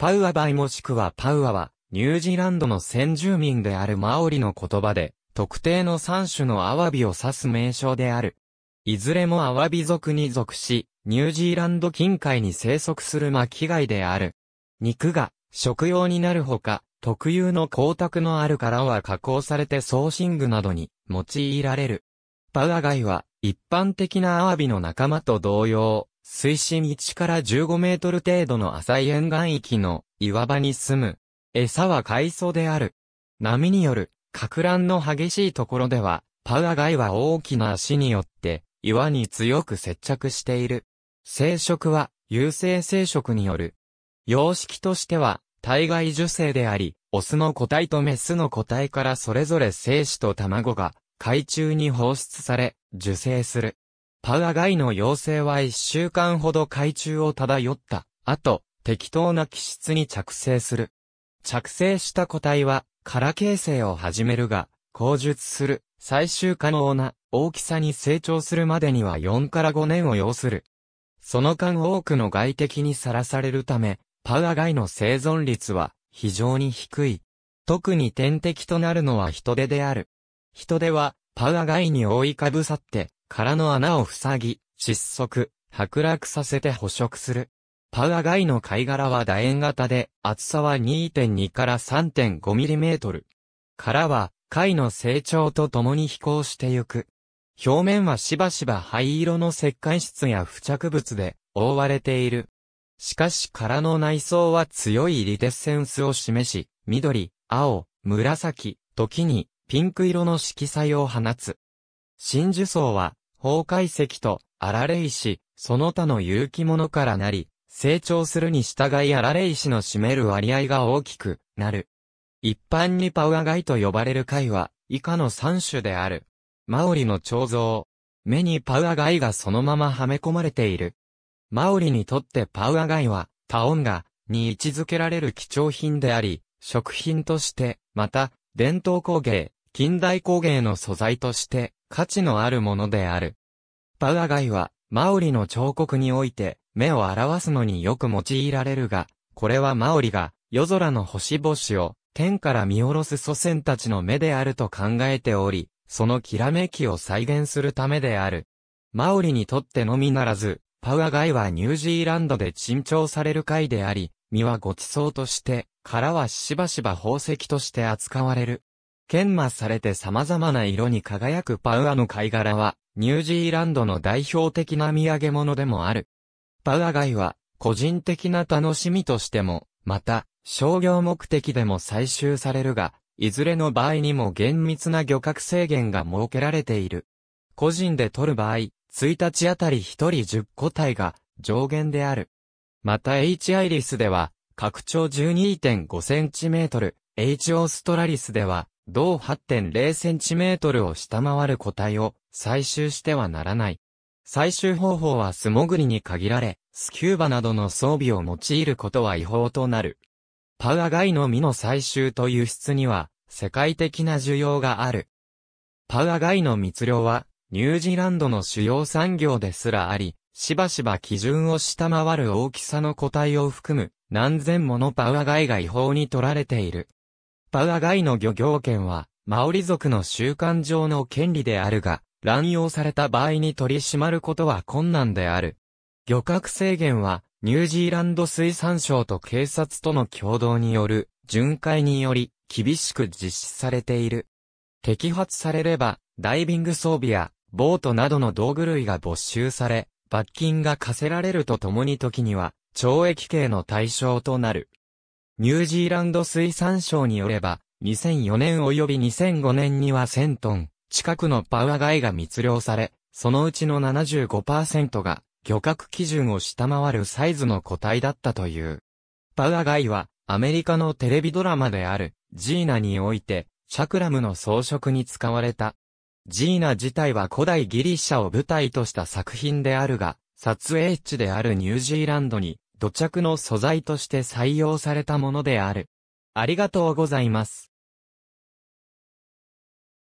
パウアバイもしくはパウアは、ニュージーランドの先住民であるマオリの言葉で、特定の3種のアワビを指す名称である。いずれもアワビ族に属し、ニュージーランド近海に生息する巻貝である。肉が食用になるほか、特有の光沢のある殻は加工されて送信具などに用いられる。パウアガイは一般的なアワビの仲間と同様、水深1から15メートル程度の浅い沿岸域の岩場に住む。餌は海藻である。波による、格乱の激しいところでは、パウアガイは大きな足によって、岩に強く接着している。生殖は、有性生殖による。様式としては、体外受精であり、オスの個体とメスの個体からそれぞれ精子と卵が、海中に放出され、受精する。パウアガイの妖精は一週間ほど海中を漂った後、適当な気質に着生する。着生した個体は、殻形成を始めるが、口述する、最終可能な大きさに成長するまでには4から5年を要する。その間多くの外敵にさらされるため、パウアガイの生存率は非常に低い。特に天敵となるのは人手である。人手はパウアガイに覆いかぶさって殻の穴を塞ぎ、窒息、剥落させて捕食する。パウアガイの貝殻は楕円型で、厚さは2.2から3.5ミリメートル。殻は、貝の成長とともに飛行してゆく。表面はしばしば灰色の石灰質や付着物で覆われている。しかし殻の内装は強いリテッセンスを示し、緑、青、紫、時にピンク色の色彩を放つ。真珠層は崩壊石と、荒れ石、その他の有機物からなり、成長するに従い荒れ石の占める割合が大きくなる。一般にパウアガイと呼ばれる貝は、以下の三種である。マオリの彫像。目にパウアガイがそのままはめ込まれている。マオリにとってパウアガイは、タオンガに位置づけられる貴重品であり、食品として、また、伝統工芸、近代工芸の素材として、価値のあるものである。パウアガイは、マオリの彫刻において、目を表すのによく用いられるが、これはマオリが、夜空の星々を、天から見下ろす祖先たちの目であると考えており、そのきらめきを再現するためである。マオリにとってのみならず、パウアガイはニュージーランドで珍重される貝であり、身はご馳走として、殻はしばしば宝石として扱われる。研磨されて様々な色に輝くパウアの貝殻は、ニュージーランドの代表的な土産物でもある。パウア貝は、個人的な楽しみとしても、また、商業目的でも採集されるが、いずれの場合にも厳密な漁獲制限が設けられている。個人で取る場合、1日あたり1人10個体が上限である。また H アイリスでは、拡張1 2 5トル、H オーストラリスでは、同 8.0cm を下回る個体を採集してはならない。採集方法は素潜りに限られ、スキューバなどの装備を用いることは違法となる。パウアガイの実の採集と輸出には、世界的な需要がある。パウアガイの密漁は、ニュージーランドの主要産業ですらあり、しばしば基準を下回る大きさの個体を含む、何千ものパウアガイが違法に取られている。パウアガイの漁業権は、マオリ族の習慣上の権利であるが、乱用された場合に取り締まることは困難である。漁獲制限は、ニュージーランド水産省と警察との共同による、巡回により、厳しく実施されている。摘発されれば、ダイビング装備や、ボートなどの道具類が没収され、罰金が課せられるとともに時には、懲役刑の対象となる。ニュージーランド水産省によれば、2004年及び2005年には1000トン近くのパウアイが密漁され、そのうちの75%が漁獲基準を下回るサイズの個体だったという。パウアガイはアメリカのテレビドラマであるジーナにおいてシャクラムの装飾に使われた。ジーナ自体は古代ギリシャを舞台とした作品であるが、撮影地であるニュージーランドに土着の素材として採用されたものである。ありがとうございます。